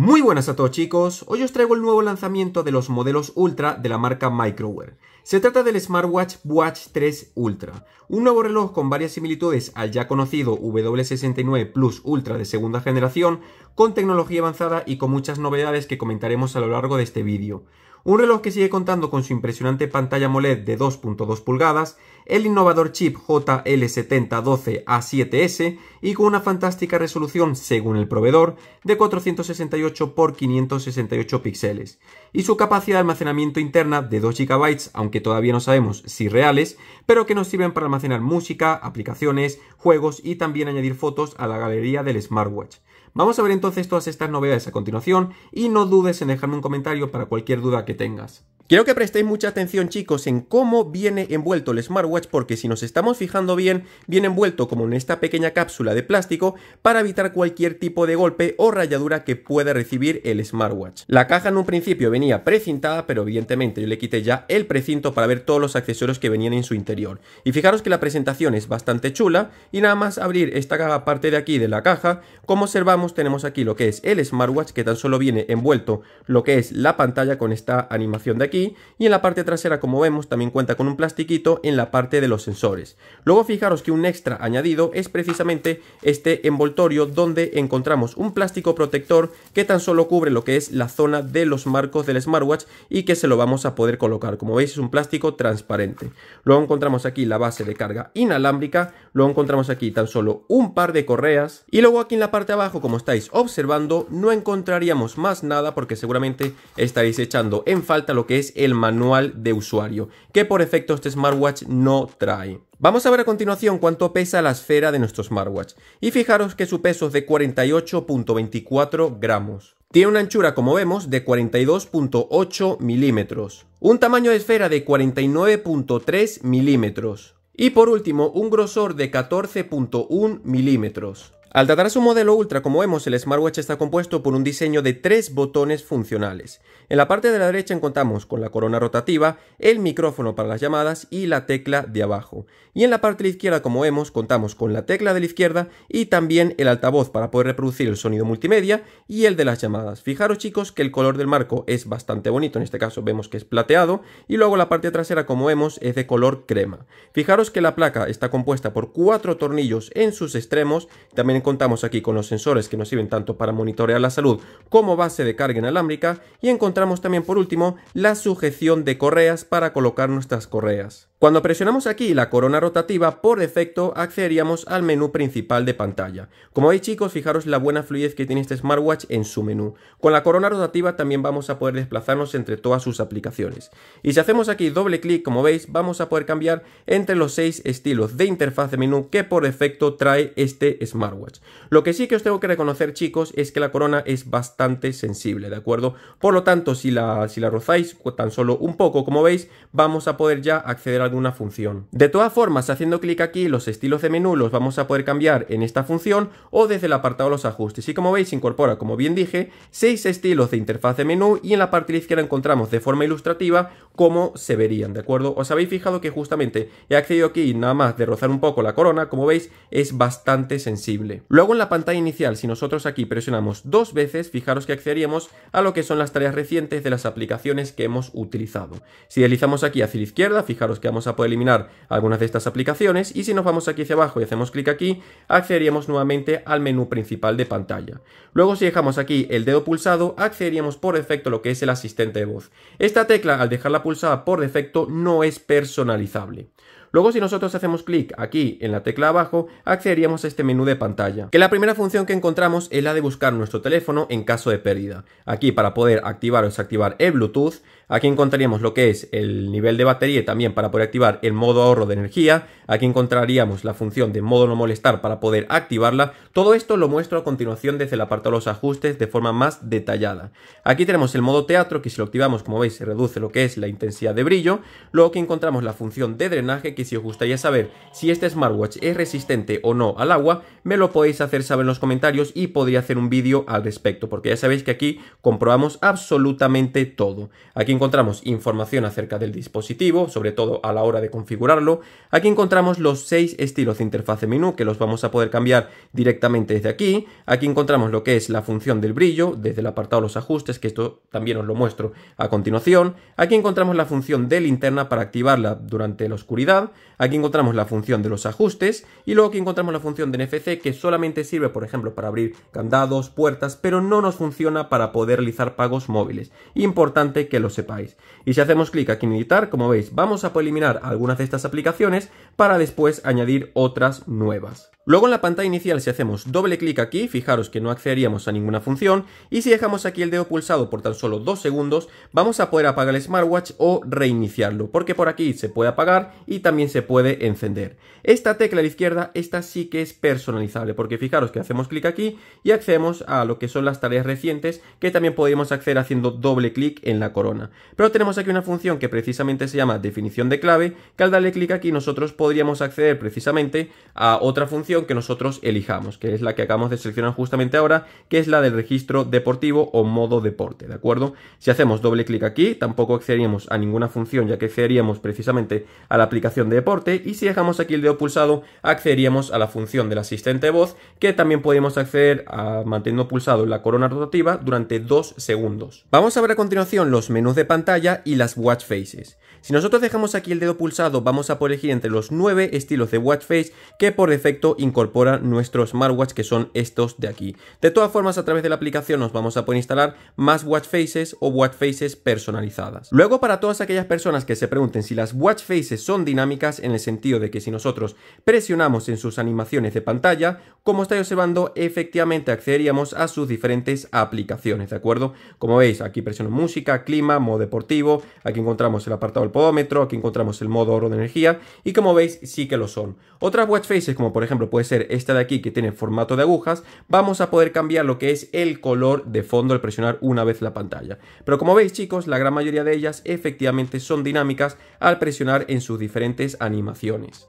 Muy buenas a todos chicos, hoy os traigo el nuevo lanzamiento de los modelos Ultra de la marca Microware. Se trata del smartwatch Watch 3 Ultra, un nuevo reloj con varias similitudes al ya conocido W69 Plus Ultra de segunda generación, con tecnología avanzada y con muchas novedades que comentaremos a lo largo de este vídeo un reloj que sigue contando con su impresionante pantalla MOLED de 2.2 pulgadas, el innovador chip JL7012A7S y con una fantástica resolución, según el proveedor, de 468 x 568 píxeles, y su capacidad de almacenamiento interna de 2 GB, aunque todavía no sabemos si reales, pero que nos sirven para almacenar música, aplicaciones, juegos y también añadir fotos a la galería del smartwatch. Vamos a ver entonces todas estas novedades a continuación y no dudes en dejarme un comentario para cualquier duda que tengas. Quiero que prestéis mucha atención chicos en cómo viene envuelto el smartwatch porque si nos estamos fijando bien, viene envuelto como en esta pequeña cápsula de plástico para evitar cualquier tipo de golpe o rayadura que pueda recibir el smartwatch. La caja en un principio venía precintada pero evidentemente yo le quité ya el precinto para ver todos los accesorios que venían en su interior. Y fijaros que la presentación es bastante chula y nada más abrir esta parte de aquí de la caja, como observamos tenemos aquí lo que es el smartwatch que tan solo viene envuelto lo que es la pantalla con esta animación de aquí y en la parte trasera como vemos también cuenta con un plastiquito en la parte de los sensores. Luego fijaros que un extra añadido es precisamente este envoltorio donde encontramos un plástico protector que tan solo cubre lo que es la zona de los marcos del smartwatch y que se lo vamos a poder colocar. Como veis es un plástico transparente. Luego encontramos aquí la base de carga inalámbrica, luego encontramos aquí tan solo un par de correas y luego aquí en la parte de abajo como estáis observando no encontraríamos más nada porque seguramente estaréis echando en falta lo que es el manual de usuario, que por efecto este smartwatch no trae. Vamos a ver a continuación cuánto pesa la esfera de nuestro smartwatch, y fijaros que su peso es de 48.24 gramos. Tiene una anchura, como vemos, de 42.8 milímetros, un tamaño de esfera de 49.3 milímetros, y por último, un grosor de 14.1 milímetros. Al tratar su modelo Ultra, como vemos, el smartwatch está compuesto por un diseño de tres botones funcionales. En la parte de la derecha encontramos con la corona rotativa, el micrófono para las llamadas y la tecla de abajo. Y en la parte de la izquierda, como vemos, contamos con la tecla de la izquierda y también el altavoz para poder reproducir el sonido multimedia y el de las llamadas. Fijaros chicos que el color del marco es bastante bonito, en este caso vemos que es plateado y luego la parte trasera, como vemos, es de color crema. Fijaros que la placa está compuesta por cuatro tornillos en sus extremos, también contamos aquí con los sensores que nos sirven tanto para monitorear la salud como base de carga inalámbrica y encontramos también por último la sujeción de correas para colocar nuestras correas. Cuando presionamos aquí la corona rotativa, por defecto accederíamos al menú principal de pantalla. Como veis chicos, fijaros la buena fluidez que tiene este smartwatch en su menú. Con la corona rotativa también vamos a poder desplazarnos entre todas sus aplicaciones. Y si hacemos aquí doble clic, como veis, vamos a poder cambiar entre los seis estilos de interfaz de menú que por defecto trae este smartwatch. Lo que sí que os tengo que reconocer chicos es que la corona es bastante sensible, ¿de acuerdo? Por lo tanto, si la, si la rozáis tan solo un poco, como veis, vamos a poder ya acceder a de una función. De todas formas, haciendo clic aquí, los estilos de menú los vamos a poder cambiar en esta función o desde el apartado de los ajustes. Y como veis, incorpora, como bien dije, seis estilos de interfaz de menú y en la parte izquierda encontramos de forma ilustrativa cómo se verían, ¿de acuerdo? Os habéis fijado que justamente he accedido aquí nada más de rozar un poco la corona, como veis, es bastante sensible. Luego en la pantalla inicial, si nosotros aquí presionamos dos veces, fijaros que accederíamos a lo que son las tareas recientes de las aplicaciones que hemos utilizado. Si deslizamos aquí hacia la izquierda, fijaros que vamos a poder eliminar algunas de estas aplicaciones y si nos vamos aquí hacia abajo y hacemos clic aquí, accederíamos nuevamente al menú principal de pantalla. Luego si dejamos aquí el dedo pulsado, accederíamos por defecto lo que es el asistente de voz. Esta tecla al dejarla pulsada por defecto no es personalizable. Luego si nosotros hacemos clic aquí en la tecla abajo, accederíamos a este menú de pantalla, que la primera función que encontramos es la de buscar nuestro teléfono en caso de pérdida. Aquí para poder activar o desactivar el Bluetooth, Aquí encontraríamos lo que es el nivel de batería también para poder activar el modo ahorro de energía. Aquí encontraríamos la función de modo no molestar para poder activarla. Todo esto lo muestro a continuación desde el apartado de los ajustes de forma más detallada. Aquí tenemos el modo teatro que si lo activamos como veis se reduce lo que es la intensidad de brillo. Luego que encontramos la función de drenaje que si os gustaría saber si este smartwatch es resistente o no al agua me lo podéis hacer saber en los comentarios y podría hacer un vídeo al respecto porque ya sabéis que aquí comprobamos absolutamente todo. Aquí encontramos información acerca del dispositivo, sobre todo a la hora de configurarlo. Aquí encontramos los seis estilos de interfaz de menú que los vamos a poder cambiar directamente desde aquí. Aquí encontramos lo que es la función del brillo, desde el apartado de los ajustes, que esto también os lo muestro a continuación. Aquí encontramos la función de linterna para activarla durante la oscuridad. Aquí encontramos la función de los ajustes y luego aquí encontramos la función de NFC que solamente sirve, por ejemplo, para abrir candados, puertas, pero no nos funciona para poder realizar pagos móviles. Importante que lo sepáis. Y si hacemos clic aquí en editar, como veis, vamos a eliminar algunas de estas aplicaciones para después añadir otras nuevas. Luego en la pantalla inicial si hacemos doble clic aquí, fijaros que no accederíamos a ninguna función y si dejamos aquí el dedo pulsado por tan solo dos segundos, vamos a poder apagar el smartwatch o reiniciarlo, porque por aquí se puede apagar y también se puede encender. Esta tecla de izquierda, esta sí que es personalizable, porque fijaros que hacemos clic aquí y accedemos a lo que son las tareas recientes, que también podemos acceder haciendo doble clic en la corona. Pero tenemos aquí una función que precisamente se llama definición de clave, que al darle clic aquí nosotros podríamos acceder precisamente a otra función que nosotros elijamos, que es la que acabamos de seleccionar justamente ahora, que es la del registro deportivo o modo deporte, ¿de acuerdo? Si hacemos doble clic aquí, tampoco accederíamos a ninguna función, ya que accederíamos precisamente a la aplicación de deporte, y si dejamos aquí el dedo pulsado accederíamos a la función del asistente voz que también podemos acceder manteniendo pulsado la corona rotativa durante 2 segundos. Vamos a ver a continuación los menús de pantalla y las watch faces. Si nosotros dejamos aquí el dedo pulsado vamos a poder elegir entre los nueve estilos de watch face que por defecto incorporan nuestro smartwatch que son estos de aquí. De todas formas a través de la aplicación nos vamos a poder instalar más watch faces o watch faces personalizadas. Luego para todas aquellas personas que se pregunten si las watch faces son dinámicas, en el sentido de que si nosotros presionamos en sus animaciones de pantalla, como estáis observando, efectivamente accederíamos a sus diferentes aplicaciones, ¿de acuerdo? Como veis, aquí presiono música, clima, modo deportivo, aquí encontramos el apartado del podómetro, aquí encontramos el modo oro de energía, y como veis, sí que lo son. Otras watch faces, como por ejemplo puede ser esta de aquí que tiene formato de agujas, vamos a poder cambiar lo que es el color de fondo al presionar una vez la pantalla. Pero como veis, chicos, la gran mayoría de ellas efectivamente son dinámicas al presionar en sus diferentes animaciones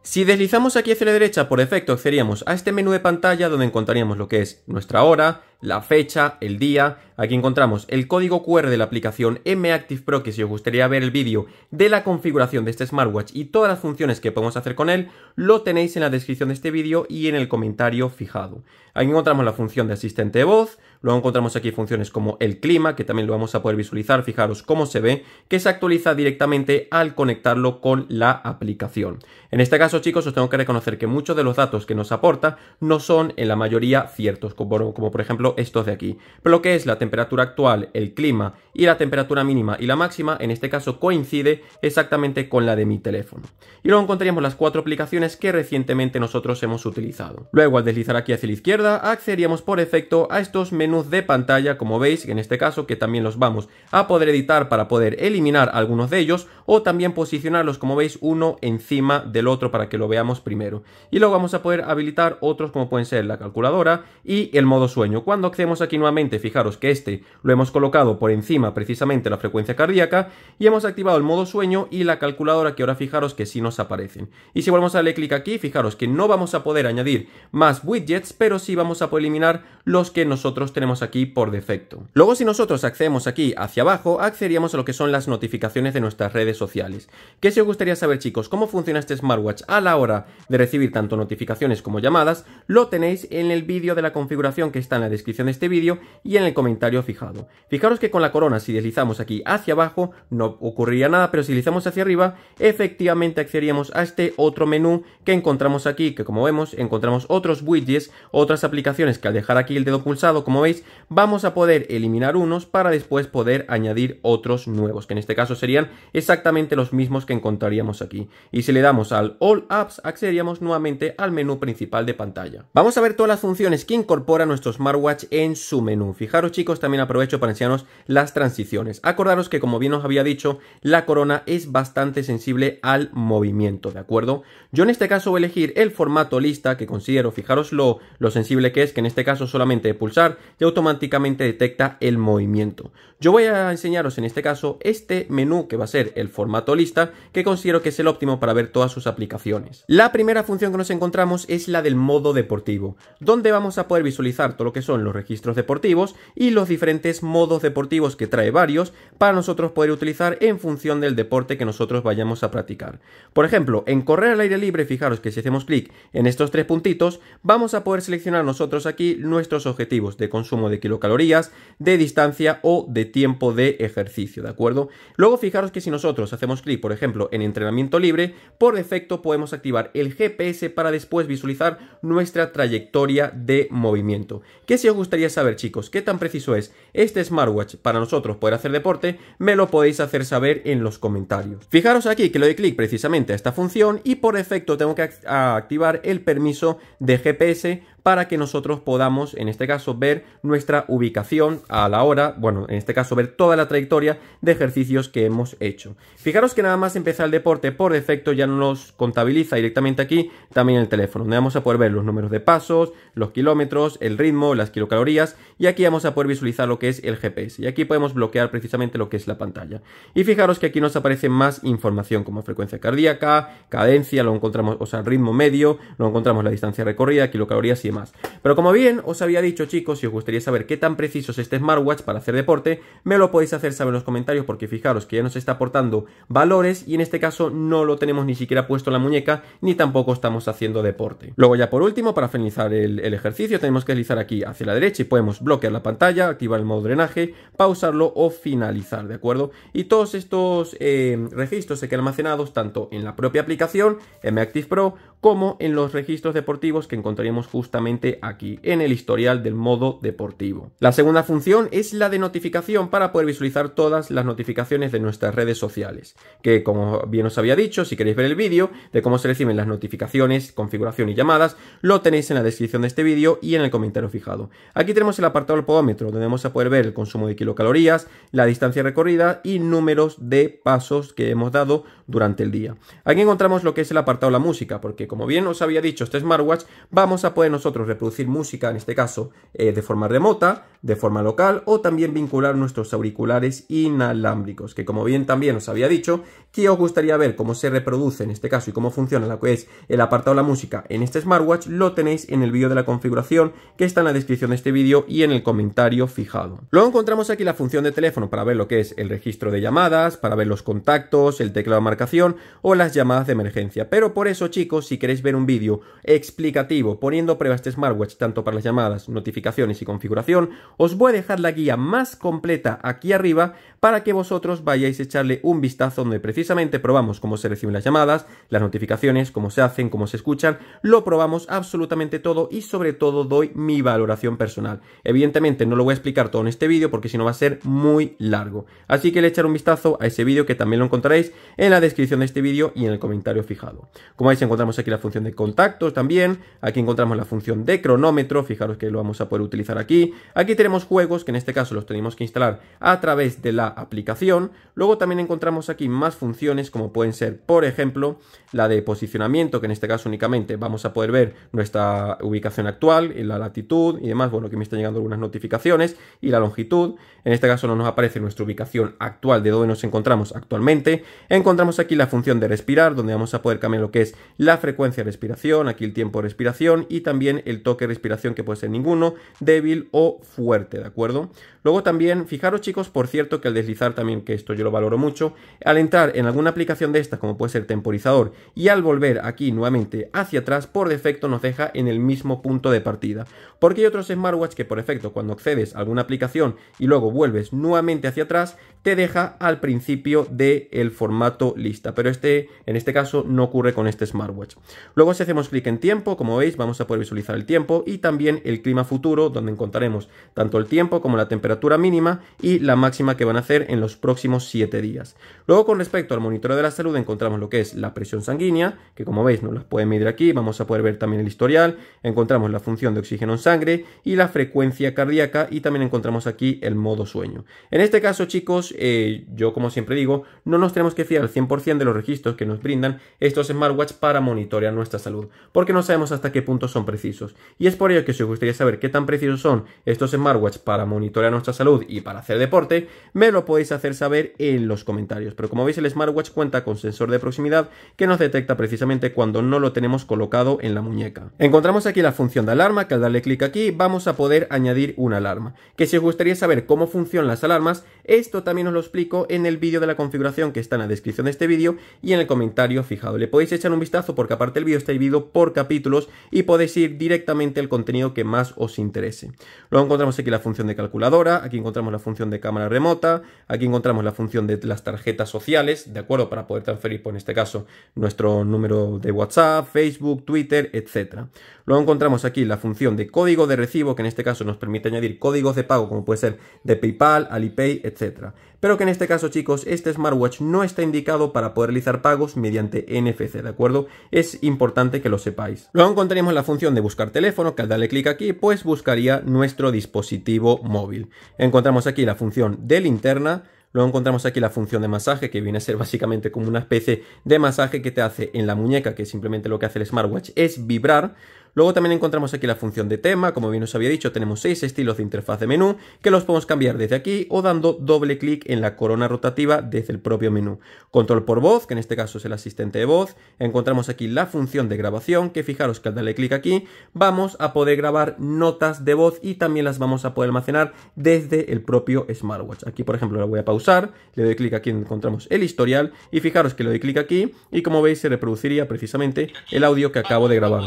si deslizamos aquí hacia la derecha, por efecto accederíamos a este menú de pantalla donde encontraríamos lo que es nuestra hora, la fecha, el día. Aquí encontramos el código QR de la aplicación M-Active Pro, que si os gustaría ver el vídeo de la configuración de este smartwatch y todas las funciones que podemos hacer con él, lo tenéis en la descripción de este vídeo y en el comentario fijado. Aquí encontramos la función de asistente de voz, Luego encontramos aquí funciones como el clima, que también lo vamos a poder visualizar, fijaros cómo se ve, que se actualiza directamente al conectarlo con la aplicación. En este caso, chicos, os tengo que reconocer que muchos de los datos que nos aporta no son en la mayoría ciertos, como, por ejemplo estos de aquí. Pero lo que es la temperatura actual, el clima y la temperatura mínima y la máxima, en este caso coincide exactamente con la de mi teléfono. Y luego encontraríamos las cuatro aplicaciones que recientemente nosotros hemos utilizado. Luego, al deslizar aquí hacia la izquierda, accederíamos por efecto a estos menús de pantalla, como veis, en este caso, que también los vamos a poder editar para poder eliminar algunos de ellos o también posicionarlos, como veis, uno encima del otro para que lo veamos primero. Y luego vamos a poder habilitar otros como pueden ser la calculadora y el modo sueño. Cuando accedemos aquí nuevamente, fijaros que este lo hemos colocado por encima precisamente la frecuencia cardíaca y hemos activado el modo sueño y la calculadora que ahora fijaros que sí nos aparecen. Y si volvemos a darle clic aquí, fijaros que no vamos a poder añadir más widgets, pero sí vamos a poder eliminar los que nosotros tenemos tenemos aquí por defecto. Luego si nosotros accedemos aquí hacia abajo, accederíamos a lo que son las notificaciones de nuestras redes sociales. que si os gustaría saber chicos cómo funciona este smartwatch a la hora de recibir tanto notificaciones como llamadas? Lo tenéis en el vídeo de la configuración que está en la descripción de este vídeo y en el comentario fijado. Fijaros que con la corona si deslizamos aquí hacia abajo no ocurriría nada, pero si deslizamos hacia arriba efectivamente accederíamos a este otro menú que encontramos aquí, que como vemos encontramos otros widgets, otras aplicaciones que al dejar aquí el dedo pulsado como veis vamos a poder eliminar unos para después poder añadir otros nuevos, que en este caso serían exactamente los mismos que encontraríamos aquí. Y si le damos al All Apps, accederíamos nuevamente al menú principal de pantalla. Vamos a ver todas las funciones que incorpora nuestro smartwatch en su menú. Fijaros chicos, también aprovecho para enseñaros las transiciones. Acordaros que como bien os había dicho, la corona es bastante sensible al movimiento, ¿de acuerdo? Yo en este caso voy a elegir el formato lista que considero, fijaros lo sensible que es, que en este caso solamente pulsar y automáticamente detecta el movimiento. Yo voy a enseñaros en este caso este menú que va a ser el formato lista que considero que es el óptimo para ver todas sus aplicaciones. La primera función que nos encontramos es la del modo deportivo, donde vamos a poder visualizar todo lo que son los registros deportivos y los diferentes modos deportivos que trae varios para nosotros poder utilizar en función del deporte que nosotros vayamos a practicar. Por ejemplo, en correr al aire libre, fijaros que si hacemos clic en estos tres puntitos, vamos a poder seleccionar nosotros aquí nuestros objetivos de consumo de kilocalorías, de distancia o de tiempo de ejercicio, ¿de acuerdo? Luego fijaros que si nosotros hacemos clic, por ejemplo, en entrenamiento libre, por defecto podemos activar el GPS para después visualizar nuestra trayectoria de movimiento. que si os gustaría saber, chicos? ¿Qué tan preciso es este smartwatch para nosotros poder hacer deporte? Me lo podéis hacer saber en los comentarios. Fijaros aquí que le doy clic precisamente a esta función y por defecto tengo que activar el permiso de GPS para que nosotros podamos, en este caso, ver nuestra ubicación a la hora, bueno, en este caso, ver toda la trayectoria de ejercicios que hemos hecho. Fijaros que nada más empezar el deporte por defecto ya nos contabiliza directamente aquí también el teléfono, donde vamos a poder ver los números de pasos, los kilómetros, el ritmo, las kilocalorías y aquí vamos a poder visualizar lo que es el GPS y aquí podemos bloquear precisamente lo que es la pantalla. Y fijaros que aquí nos aparece más información como frecuencia cardíaca, cadencia, lo encontramos, o sea, ritmo medio, lo encontramos la distancia recorrida, kilocalorías y más, Pero como bien os había dicho chicos, si os gustaría saber qué tan preciso es este smartwatch para hacer deporte, me lo podéis hacer saber en los comentarios porque fijaros que ya nos está aportando valores y en este caso no lo tenemos ni siquiera puesto en la muñeca ni tampoco estamos haciendo deporte. Luego ya por último, para finalizar el, ejercicio, tenemos que deslizar aquí hacia la derecha y podemos bloquear la pantalla, activar el modo drenaje, pausarlo o finalizar, ¿de acuerdo? Y todos estos eh, registros se quedan almacenados tanto en la propia aplicación, MActive Pro, como en los registros deportivos que encontraríamos justo aquí en el historial del modo deportivo. La segunda función es la de notificación para poder visualizar todas las notificaciones de nuestras redes sociales, que como bien os había dicho, si queréis ver el vídeo de cómo se reciben las notificaciones, configuración y llamadas, lo tenéis en la descripción de este vídeo y en el comentario fijado. Aquí tenemos el apartado del podómetro, donde vamos a poder ver el consumo de kilocalorías, la distancia recorrida y números de pasos que hemos dado durante el día. Aquí encontramos lo que es el apartado la música, porque como bien os había dicho este smartwatch, vamos a poder nosotros reproducir música, en este caso eh, de forma remota, de forma local o también vincular nuestros auriculares inalámbricos, que como bien también os había dicho, que os gustaría ver cómo se reproduce en este caso y cómo funciona lo que es el apartado de la música en este smartwatch, lo tenéis en el vídeo de la configuración que está en la descripción de este vídeo y en el comentario fijado. Luego encontramos aquí la función de teléfono para ver lo que es el registro de llamadas, para ver los contactos, el teclado de marcación o las llamadas de emergencia. Pero por eso chicos, si queréis ver un vídeo explicativo poniendo pruebas este smartwatch tanto para las llamadas, notificaciones y configuración, os voy a dejar la guía más completa aquí arriba para que vosotros vayáis a echarle un vistazo donde precisamente probamos cómo se reciben las llamadas, las notificaciones, cómo se hacen, cómo se escuchan, lo probamos absolutamente todo y sobre todo doy mi valoración personal. Evidentemente no lo voy a explicar todo en este vídeo porque si no va a ser muy largo. Así que le echar un vistazo a ese vídeo que también lo encontraréis en la descripción de este vídeo y en el comentario fijado. Como veis encontramos aquí la función de contactos también, aquí encontramos la función de cronómetro, fijaros que lo vamos a poder utilizar aquí. Aquí tenemos juegos, que en este caso los tenemos que instalar a través de la aplicación. Luego también encontramos aquí más funciones, como pueden ser, por ejemplo, la de posicionamiento, que en este caso únicamente vamos a poder ver nuestra ubicación actual, y la latitud y demás, bueno, que me están llegando algunas notificaciones, y la longitud. En este caso no nos aparece nuestra ubicación actual, de donde nos encontramos actualmente. Encontramos aquí la función de respirar, donde vamos a poder cambiar lo que es la frecuencia de respiración, aquí el tiempo de respiración y también el toque de respiración que puede ser ninguno, débil o fuerte, ¿de acuerdo? Luego también, fijaros chicos, por cierto, que al deslizar también, que esto yo lo valoro mucho, al entrar en alguna aplicación de estas, como puede ser temporizador, y al volver aquí nuevamente hacia atrás, por defecto nos deja en el mismo punto de partida. Porque hay otros smartwatch que por defecto, cuando accedes a alguna aplicación y luego vuelves nuevamente hacia atrás, te deja al principio del el formato lista. Pero este, en este caso, no ocurre con este smartwatch. Luego si hacemos clic en tiempo, como veis, vamos a poder visualizar el tiempo y también el clima futuro, donde encontraremos tanto el tiempo como la temperatura mínima y la máxima que van a hacer en los próximos 7 días. Luego, con respecto al monitoreo de la salud, encontramos lo que es la presión sanguínea, que como veis nos las pueden medir aquí, vamos a poder ver también el historial, encontramos la función de oxígeno en sangre y la frecuencia cardíaca y también encontramos aquí el modo sueño. En este caso, chicos, eh, yo como siempre digo, no nos tenemos que fiar al 100% de los registros que nos brindan estos smartwatch para monitorear nuestra salud, porque no sabemos hasta qué punto son precisos. Y es por ello que si os gustaría saber qué tan precisos son estos smartwatch para monitorear nuestra salud y para hacer deporte, me lo podéis hacer saber en los comentarios. Pero como veis el smartwatch cuenta con sensor de proximidad que nos detecta precisamente cuando no lo tenemos colocado en la muñeca. Encontramos aquí la función de alarma que al darle clic aquí vamos a poder añadir una alarma. Que si os gustaría saber cómo funcionan las alarmas, esto también os lo explico en el vídeo de la configuración que está en la descripción de este vídeo y en el comentario fijado. Le podéis echar un vistazo porque aparte el vídeo está dividido por capítulos y podéis ir directamente el contenido que más os interese. Luego encontramos aquí la función de calculadora, aquí encontramos la función de cámara remota, aquí encontramos la función de las tarjetas sociales, ¿de acuerdo? Para poder transferir, pues en este caso, nuestro número de WhatsApp, Facebook, Twitter, etc. Luego encontramos aquí la función de código de recibo, que en este caso nos permite añadir códigos de pago, como puede ser de PayPal, Alipay, etc. Pero que en este caso, chicos, este smartwatch no está indicado para poder realizar pagos mediante NFC, ¿de acuerdo? Es importante que lo sepáis. Luego encontraremos la función de buscar teléfono, que al darle clic aquí, pues buscaría nuestro dispositivo móvil. Encontramos aquí la función de linterna, Luego encontramos aquí la función de masaje, que viene a ser básicamente como una especie de masaje que te hace en la muñeca, que simplemente lo que hace el smartwatch es vibrar. Luego también encontramos aquí la función de tema, como bien os había dicho, tenemos seis estilos de interfaz de menú que los podemos cambiar desde aquí o dando doble clic en la corona rotativa desde el propio menú. Control por voz, que en este caso es el asistente de voz, encontramos aquí la función de grabación, que fijaros que al darle clic aquí vamos a poder grabar notas de voz y también las vamos a poder almacenar desde el propio smartwatch. Aquí por ejemplo la voy a pausar, le doy clic aquí donde encontramos el historial y fijaros que le doy clic aquí y como veis se reproduciría precisamente el audio que acabo de grabar.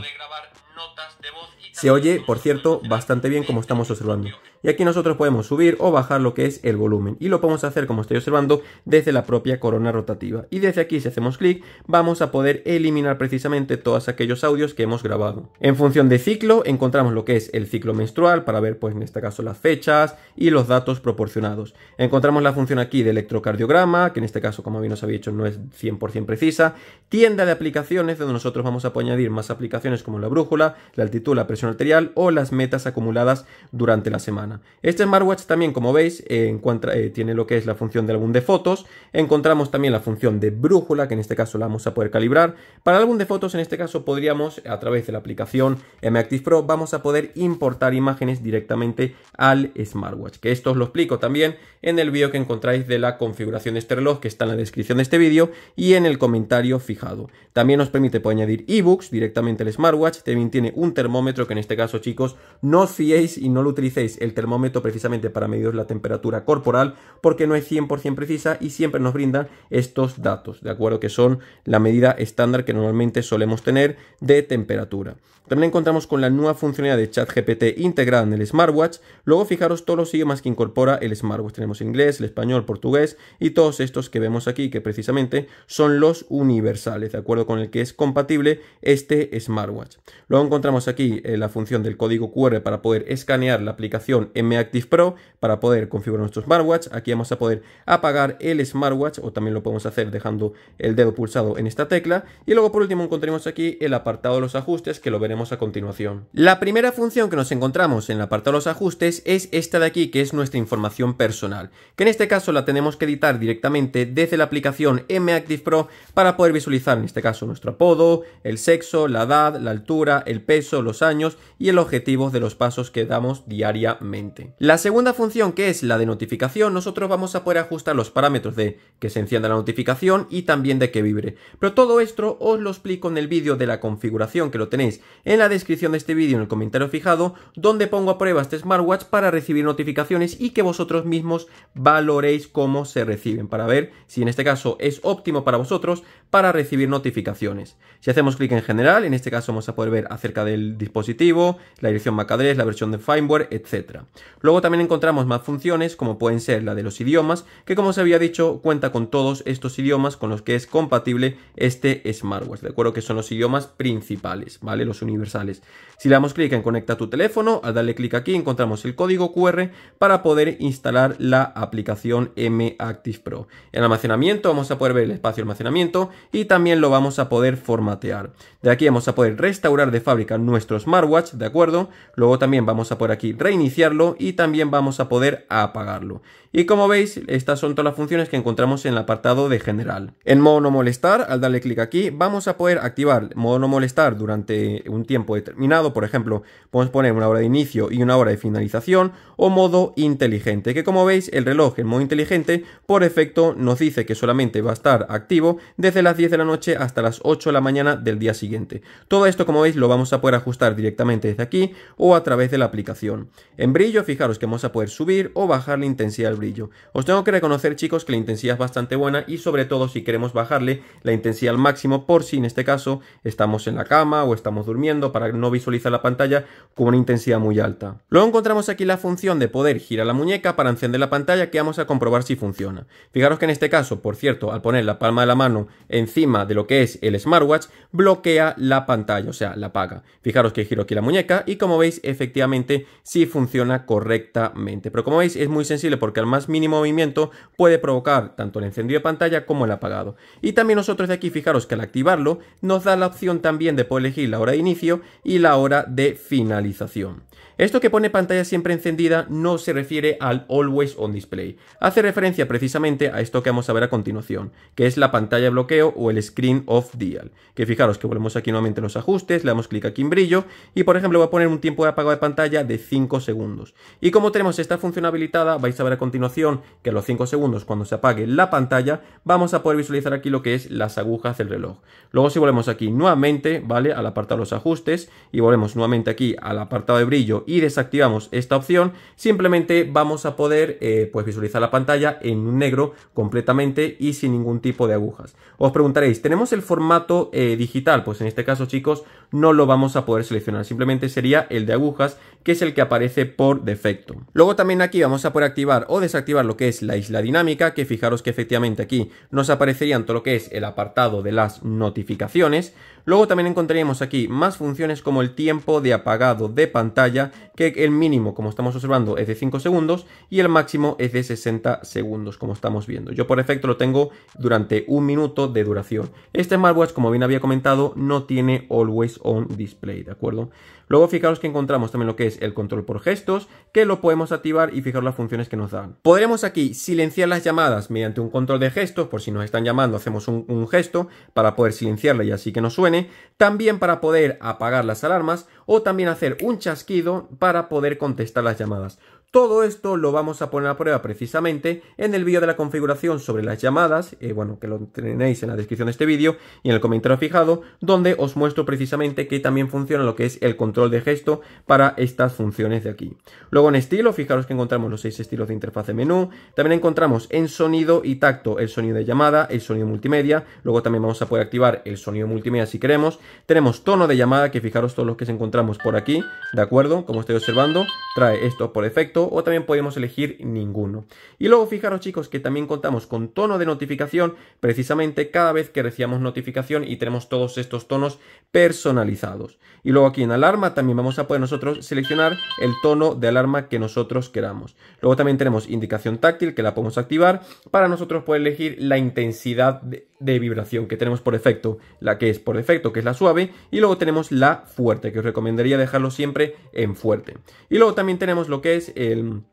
Se oye, por cierto, bastante bien como estamos observando. Y aquí nosotros podemos subir o bajar lo que es el volumen. Y lo podemos hacer, como estoy observando, desde la propia corona rotativa. Y desde aquí, si hacemos clic, vamos a poder eliminar precisamente todos aquellos audios que hemos grabado. En función de ciclo, encontramos lo que es el ciclo menstrual para ver, pues en este caso, las fechas y los datos proporcionados. Encontramos la función aquí de electrocardiograma, que en este caso, como bien os había dicho, no es 100% precisa. Tienda de aplicaciones, donde nosotros vamos a añadir más aplicaciones como la brújula, la altitud, la presión Material o las metas acumuladas durante la semana. Este smartwatch también, como veis, eh, encuentra, eh, tiene lo que es la función de álbum de fotos. Encontramos también la función de brújula, que en este caso la vamos a poder calibrar. Para el álbum de fotos, en este caso, podríamos, a través de la aplicación m Pro, vamos a poder importar imágenes directamente al smartwatch. Que esto os lo explico también en el vídeo que encontráis de la configuración de este reloj, que está en la descripción de este vídeo y en el comentario fijado. También nos permite poder añadir ebooks directamente al smartwatch. También tiene un termómetro en este caso, chicos, no os fiéis y no lo utilicéis el termómetro precisamente para medir la temperatura corporal, porque no es 100% precisa y siempre nos brindan estos datos, ¿de acuerdo? Que son la medida estándar que normalmente solemos tener de temperatura. También encontramos con la nueva funcionalidad de chat GPT integrada en el smartwatch. Luego fijaros todos los idiomas que incorpora el smartwatch. Tenemos inglés, el español, portugués y todos estos que vemos aquí que precisamente son los universales, de acuerdo con el que es compatible este smartwatch. Luego encontramos aquí eh, la función del código QR para poder escanear la aplicación M-Active Pro para poder configurar nuestro smartwatch. Aquí vamos a poder apagar el smartwatch o también lo podemos hacer dejando el dedo pulsado en esta tecla. Y luego por último encontramos aquí el apartado de los ajustes que lo veremos a continuación. La primera función que nos encontramos en la parte de los ajustes es esta de aquí, que es nuestra información personal, que en este caso la tenemos que editar directamente desde la aplicación active Pro para poder visualizar en este caso nuestro apodo, el sexo, la edad, la altura, el peso, los años y el objetivo de los pasos que damos diariamente. La segunda función que es la de notificación, nosotros vamos a poder ajustar los parámetros de que se encienda la notificación y también de que vibre. Pero todo esto os lo explico en el vídeo de la configuración que lo tenéis en la descripción de este vídeo en el comentario fijado donde pongo a prueba este smartwatch para recibir notificaciones y que vosotros mismos valoréis cómo se reciben para ver si en este caso es óptimo para vosotros para recibir notificaciones. Si hacemos clic en general, en este caso vamos a poder ver acerca del dispositivo, la dirección MAC la versión de firmware, etc. Luego también encontramos más funciones como pueden ser la de los idiomas, que como os había dicho cuenta con todos estos idiomas con los que es compatible este smartwatch, de acuerdo que son los idiomas principales, ¿vale? Los universales. Si le damos clic en conecta tu teléfono, al darle clic aquí encontramos el código QR para poder instalar la aplicación M Active Pro. En almacenamiento vamos a poder ver el espacio de almacenamiento y también lo vamos a poder formatear. De aquí vamos a poder restaurar de fábrica nuestro smartwatch, ¿de acuerdo? Luego también vamos a poder aquí reiniciarlo y también vamos a poder apagarlo. Y como veis, estas son todas las funciones que encontramos en el apartado de general. En modo no molestar, al darle clic aquí, vamos a poder activar modo no molestar durante un tiempo determinado, por ejemplo, podemos poner una hora de inicio y una hora de finalización, o modo inteligente, que como veis el reloj en modo inteligente por efecto nos dice que solamente va a estar activo desde las 10 de la noche hasta las 8 de la mañana del día siguiente. Todo esto como veis lo vamos a poder ajustar directamente desde aquí o a través de la aplicación. En brillo, fijaros que vamos a poder subir o bajar la intensidad del brillo. Os tengo que reconocer chicos que la intensidad es bastante buena y sobre todo si queremos bajarle la intensidad al máximo por si en este caso estamos en la cama o estamos durmiendo para no visualizar la pantalla con una intensidad muy alta. Luego encontramos aquí la función de poder girar la muñeca para encender la pantalla que vamos a comprobar si funciona. Fijaros que en este caso, por cierto, al poner la palma de la mano encima de lo que es el smartwatch, bloquea la pantalla, o sea, la apaga. Fijaros que giro aquí la muñeca y como veis, efectivamente sí funciona correctamente. Pero como veis, es muy sensible porque al más mínimo movimiento puede provocar tanto el encendido de pantalla como el apagado. Y también nosotros de aquí, fijaros que al activarlo, nos da la opción también de poder elegir la hora de inicio y la hora de finalización. Esto que pone pantalla siempre encendida no se refiere al Always On Display. Hace referencia precisamente a esto que vamos a ver a continuación, que es la pantalla de bloqueo o el Screen Off Dial. Que fijaros que volvemos aquí nuevamente los ajustes, le damos clic aquí en brillo y por ejemplo voy a poner un tiempo de apagado de pantalla de 5 segundos. Y como tenemos esta función habilitada, vais a ver a continuación que a los 5 segundos cuando se apague la pantalla vamos a poder visualizar aquí lo que es las agujas del reloj. Luego si volvemos aquí nuevamente, ¿vale? Al apartado de los ajustes y volvemos nuevamente aquí al apartado de brillo y desactivamos esta opción, simplemente vamos a poder eh, pues visualizar la pantalla en negro completamente y sin ningún tipo de agujas. Os preguntaréis, ¿tenemos el formato eh, digital? Pues en este caso, chicos, no lo vamos a poder seleccionar, simplemente sería el de agujas, que es el que aparece por defecto. Luego también aquí vamos a poder activar o desactivar lo que es la isla dinámica, que fijaros que efectivamente aquí nos aparecerían todo lo que es el apartado de las notificaciones. Luego también encontraríamos aquí más funciones como el tiempo de apagado de pantalla que el mínimo, como estamos observando, es de 5 segundos y el máximo es de 60 segundos, como estamos viendo. Yo por efecto lo tengo durante un minuto de duración. Este smartwatch, como bien había comentado, no tiene always on display, ¿de acuerdo? Luego fijaros que encontramos también lo que es el control por gestos, que lo podemos activar y fijaros las funciones que nos dan. Podremos aquí silenciar las llamadas mediante un control de gestos, por si nos están llamando hacemos un, gesto para poder silenciarla y así que nos suene. También para poder apagar las alarmas o también hacer un chasquido para poder contestar las llamadas. Todo esto lo vamos a poner a prueba precisamente en el vídeo de la configuración sobre las llamadas, eh, bueno, que lo tenéis en la descripción de este vídeo y en el comentario fijado, donde os muestro precisamente que también funciona lo que es el control de gesto para estas funciones de aquí. Luego en estilo, fijaros que encontramos los seis estilos de interfaz de menú, también encontramos en sonido y tacto el sonido de llamada, el sonido multimedia, luego también vamos a poder activar el sonido multimedia si queremos, tenemos tono de llamada, que fijaros todos los que encontramos por aquí, ¿de acuerdo? Como estoy observando, trae esto por efecto o también podemos elegir ninguno. Y luego fijaros chicos que también contamos con tono de notificación precisamente cada vez que recibamos notificación y tenemos todos estos tonos personalizados. Y luego aquí en alarma también vamos a poder nosotros seleccionar el tono de alarma que nosotros queramos. Luego también tenemos indicación táctil que la podemos activar para nosotros poder elegir la intensidad de, vibración que tenemos por defecto, la que es por defecto que es la suave y luego tenemos la fuerte que os recomendaría dejarlo siempre en fuerte. Y luego también tenemos lo que es eh, el,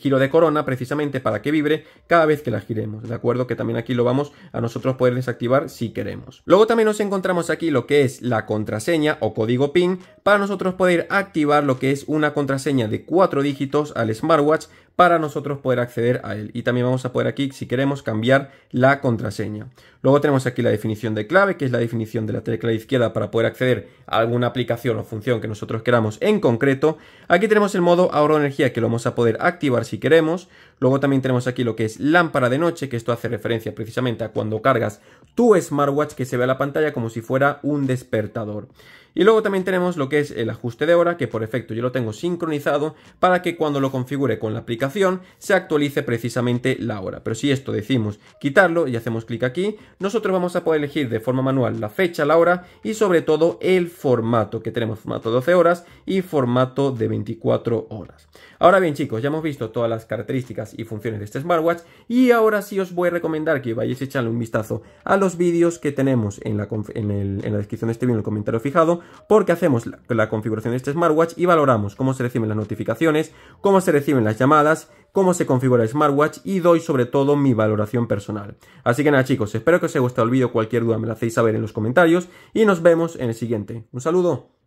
giro de corona precisamente para que vibre cada vez que la giremos, ¿de acuerdo? Que también aquí lo vamos a nosotros poder desactivar si queremos. Luego también nos encontramos aquí lo que es la contraseña o código PIN para nosotros poder activar lo que es una contraseña de cuatro dígitos al smartwatch para nosotros poder acceder a él. Y también vamos a poder aquí, si queremos, cambiar la contraseña. Luego tenemos aquí la definición de clave, que es la definición de la tecla izquierda para poder acceder a alguna aplicación o función que nosotros queramos en concreto. Aquí tenemos el modo ahorro energía que lo vamos a poder activar si queremos. Luego también tenemos aquí lo que es lámpara de noche, que esto hace referencia precisamente a cuando cargas tu smartwatch que se ve a la pantalla como si fuera un despertador. Y luego también tenemos lo que es el ajuste de hora, que por efecto yo lo tengo sincronizado para que cuando lo configure con la aplicación se actualice precisamente la hora. Pero si esto decimos quitarlo y hacemos clic aquí, nosotros vamos a poder elegir de forma manual la fecha, la hora y sobre todo el formato, que tenemos formato 12 horas y formato de 24 horas. Ahora bien chicos, ya hemos visto todas las características y funciones de este smartwatch y ahora sí os voy a recomendar que vayáis echarle un vistazo a los vídeos que tenemos en la, descripción de este vídeo en el comentario fijado porque hacemos la, la configuración de este smartwatch y valoramos cómo se reciben las notificaciones, cómo se reciben las llamadas, cómo se configura el smartwatch y doy sobre todo mi valoración personal. Así que nada chicos, espero que os haya gustado el vídeo, cualquier duda me la hacéis saber en los comentarios y nos vemos en el siguiente. Un saludo.